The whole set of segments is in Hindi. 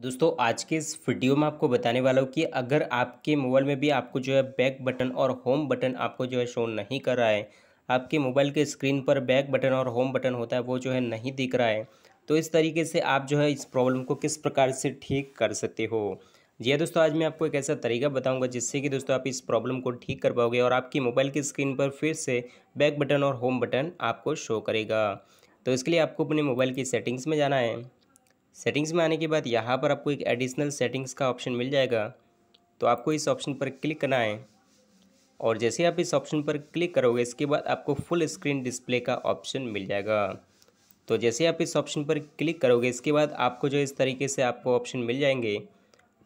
दोस्तों आज के इस वीडियो में आपको बताने वाला हूँ कि अगर आपके मोबाइल में भी आपको जो है बैक बटन और होम बटन आपको जो है शो नहीं कर रहा है आपके मोबाइल के स्क्रीन पर बैक बटन और होम बटन होता है वो जो है नहीं दिख रहा है तो इस तरीके से आप जो है इस प्रॉब्लम को किस प्रकार से ठीक कर सकते हो जी हाँ दोस्तों आज मैं आपको एक ऐसा तरीका बताऊंगा जिससे कि दोस्तों आप इस प्रॉब्लम को ठीक कर पाओगे और आपकी मोबाइल की स्क्रीन पर फिर से बैक बटन और होम बटन आपको शो करेगा तो इसके लिए आपको अपने मोबाइल की सेटिंग्स में जाना है सेटिंग्स में आने के बाद यहाँ पर आपको एक एडिशनल सेटिंग्स का ऑप्शन मिल जाएगा तो आपको इस ऑप्शन पर क्लिक करना है और जैसे आप इस ऑप्शन पर क्लिक करोगे इसके बाद आपको फुल स्क्रीन डिस्प्ले का ऑप्शन मिल जाएगा तो जैसे आप इस ऑप्शन पर क्लिक करोगे इसके बाद आपको जो इस तरीके से आपको ऑप्शन मिल जाएंगे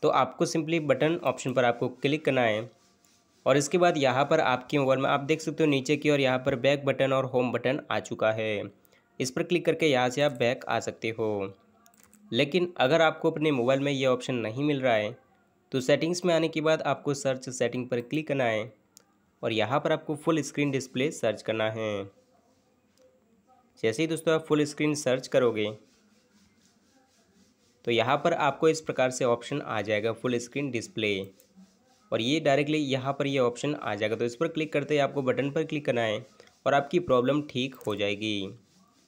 तो आपको सिंपली बटन ऑप्शन पर आपको क्लिक करना है और इसके बाद यहाँ पर आपके मोबाइल में आप देख सकते हो नीचे की और यहाँ पर बैक बटन और होम बटन आ चुका है इस पर क्लिक करके यहाँ से आप बैक आ सकते हो लेकिन अगर आपको अपने मोबाइल में ये ऑप्शन नहीं मिल रहा है तो सेटिंग्स में आने के बाद आपको सर्च सेटिंग पर क्लिक करना है और यहाँ पर आपको फुल स्क्रीन डिस्प्ले सर्च करना है जैसे ही दोस्तों आप फुल स्क्रीन सर्च करोगे तो यहाँ पर आपको इस प्रकार से ऑप्शन आ जाएगा फुल स्क्रीन डिस्प्ले और ये डायरेक्टली यहाँ पर ये यह ऑप्शन आ जाएगा तो इस पर क्लिक करते ही आपको बटन पर क्लिक करना है और आपकी प्रॉब्लम ठीक हो जाएगी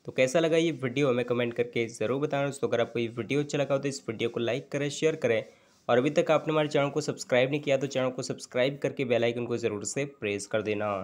तो कैसा लगा ये वीडियो हमें कमेंट करके ज़रूर बताना दोस्तों अगर आपको ये वीडियो अच्छा लगा हो तो इस वीडियो को लाइक करें शेयर करें और अभी तक आपने हमारे चैनल को सब्सक्राइब नहीं किया तो चैनल को सब्सक्राइब करके बेलाइकन को ज़रूर से प्रेस कर देना